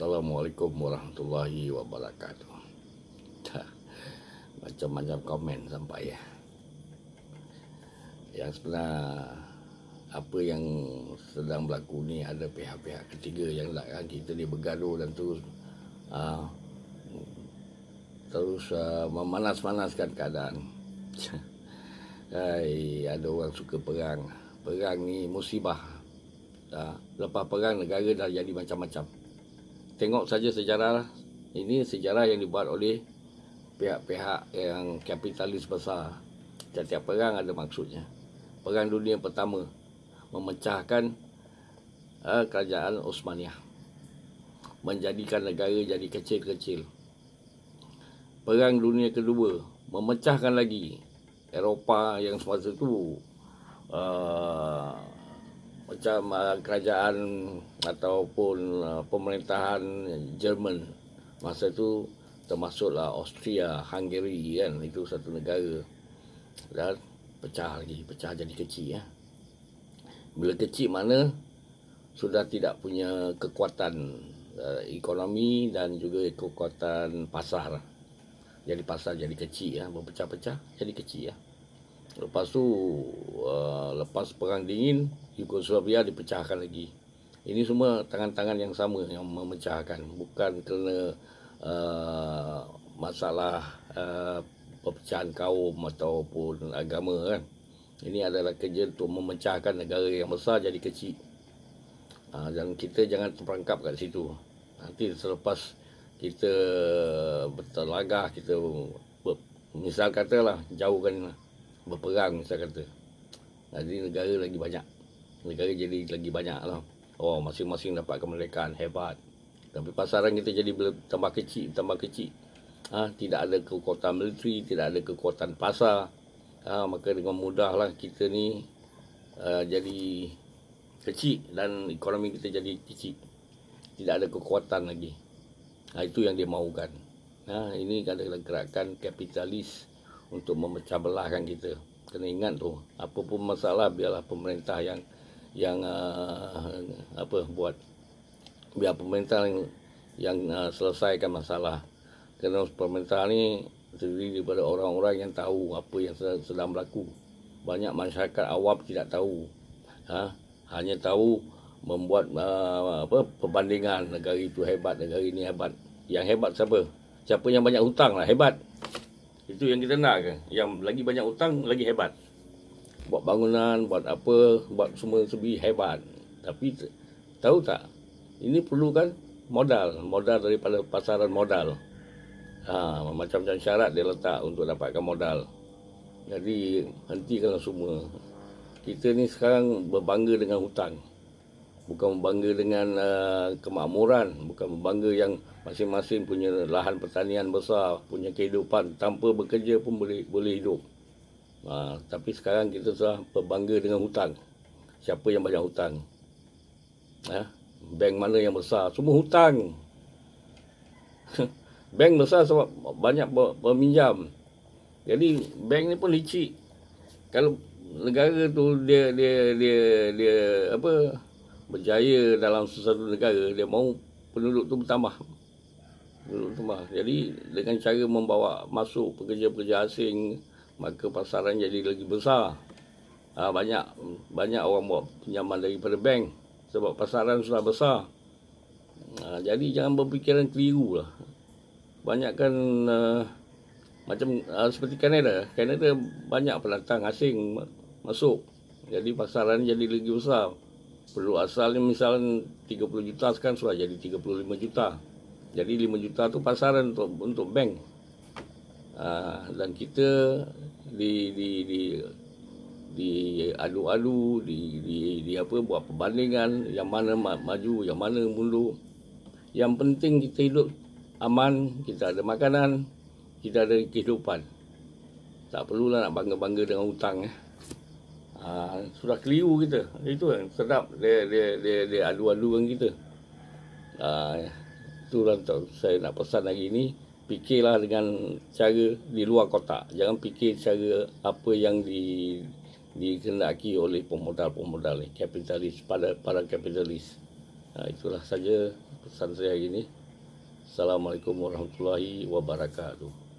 Assalamualaikum warahmatullahi wabarakatuh Macam-macam komen sampai ya Yang sebenar Apa yang sedang berlaku ni Ada pihak-pihak ketiga yang nak kan ah, Kita ni bergaduh dan terus uh, Terus uh, memanas-manaskan keadaan Hai, Ada orang suka perang Perang ni musibah Lepas perang negara dah jadi macam-macam tengok saja sejarah lah. ini sejarah yang dibuat oleh pihak-pihak yang kapitalis besar. Setiap perang ada maksudnya. Perang Dunia Pertama memecahkan uh, kerajaan Osmaniyah. Menjadikan negara jadi kecil-kecil. Perang Dunia Kedua memecahkan lagi Eropah yang semasa tu. uh, macam uh, kerajaan ataupun uh, pemerintahan Jerman masa itu termasuklah Austria, Hungary kan itu satu negara dan pecah lagi, pecah jadi kecil ya. Bila kecil mana sudah tidak punya kekuatan uh, ekonomi dan juga kekuatan pasar. Jadi pasar jadi kecil ya, berpecah-pecah jadi kecil ya. Lepas tu uh, lepas perang dingin Yugoslavia dipecahkan lagi. Ini semua tangan-tangan yang sama yang memecahkan bukan kerana uh, masalah uh, perpecahan kaum ataupun agama kan. Ini adalah kerja untuk memecahkan negara yang besar jadi kecil. Uh, dan kita jangan terperangkap kat situ. Nanti selepas kita bertelagah kita ber, misal katalah jauhkan. Lah berperang saya kata jadi negara lagi banyak negara jadi lagi banyak lah oh masing-masing dapat kemerdekaan hebat tapi pasaran kita jadi tambah kecil tambah kecil ah ha, tidak ada kekuatan militeri tidak ada kekuatan pasar ah ha, maka dengan mudahlah kita ni uh, jadi kecil dan ekonomi kita jadi kecil tidak ada kekuatan lagi ha, itu yang dia mahukan ha, ini adalah gerakan kapitalis 2.0 untuk memecah belahkan kita. Kena ingat tu. Apapun masalah biarlah pemerintah yang yang uh, apa buat biar pemerintah yang, yang uh, selesaikan masalah. Kerana pemerintah ni terdiri daripada orang-orang yang tahu apa yang sedang berlaku. Banyak masyarakat awam tidak tahu. Ha? Hanya tahu membuat uh, apa perbandingan negara itu hebat, negara ini hebat. Yang hebat siapa? Siapa yang banyak hutang lah, hebat itu yang kita nak ke? Kan. Yang lagi banyak hutang lagi hebat. Buat bangunan, buat apa, buat semua sebi hebat. Tapi tahu tak? Ini perlu kan modal, modal daripada pasaran modal. Ha, macam-macam syarat dia letak untuk dapatkan modal. Jadi hentikanlah semua. Kita ni sekarang berbangga dengan hutang bukan bangga dengan uh, kemakmuran bukan bangga yang masing-masing punya lahan pertanian besar punya kehidupan tanpa bekerja pun boleh boleh hidup uh, tapi sekarang kita sudah berbangga dengan hutang siapa yang banyak hutang uh, ha? bank mana yang besar semua hutang bank besar sebab banyak meminjam. jadi bank ni pun licik kalau negara tu dia dia dia, dia apa berjaya dalam sesuatu negara dia mahu penduduk tu bertambah penduduk tambah jadi dengan cara membawa masuk pekerja-pekerja asing maka pasaran jadi lagi besar ha, banyak banyak orang buat pinjaman daripada bank sebab pasaran sudah besar ha, jadi jangan berfikiran keliru lah banyakkan uh, macam uh, seperti Kanada Kanada banyak pelatang asing masuk jadi pasaran jadi lagi besar perlu asalnya misalnya 30 juta kan sudah jadi 35 juta. Jadi 5 juta tu pasaran untuk untuk bank. Uh, dan kita di di di di adu-adu di, di di apa buat perbandingan yang mana maju yang mana mundur. Yang penting kita hidup aman, kita ada makanan, kita ada kehidupan. Tak perlulah nak bangga-bangga dengan hutang eh. Ha, sudah keliru kita. Itu yang sedap dia dia dia, dia adu-adu dengan kita. Ha, ah tu saya nak pesan hari ini fikirlah dengan cara di luar kotak. Jangan fikir cara apa yang di dikehendaki oleh pemodal-pemodal ni, kapitalis pada para kapitalis. Ha, itulah saja pesan saya hari ini. Assalamualaikum warahmatullahi wabarakatuh.